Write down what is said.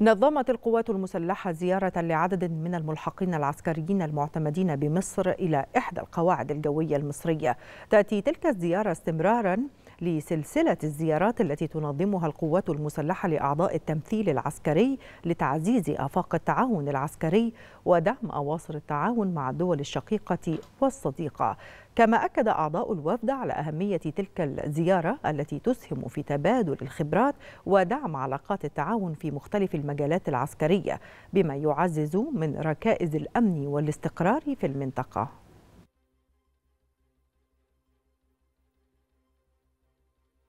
نظمت القوات المسلحة زيارة لعدد من الملحقين العسكريين المعتمدين بمصر إلى إحدى القواعد الجوية المصرية تأتي تلك الزيارة استمرارا لسلسلة الزيارات التي تنظمها القوات المسلحة لأعضاء التمثيل العسكري لتعزيز آفاق التعاون العسكري ودعم أواصر التعاون مع الدول الشقيقة والصديقة كما أكد أعضاء الوفد على أهمية تلك الزيارة التي تسهم في تبادل الخبرات ودعم علاقات التعاون في مختلف المجالات العسكرية بما يعزز من ركائز الأمن والاستقرار في المنطقة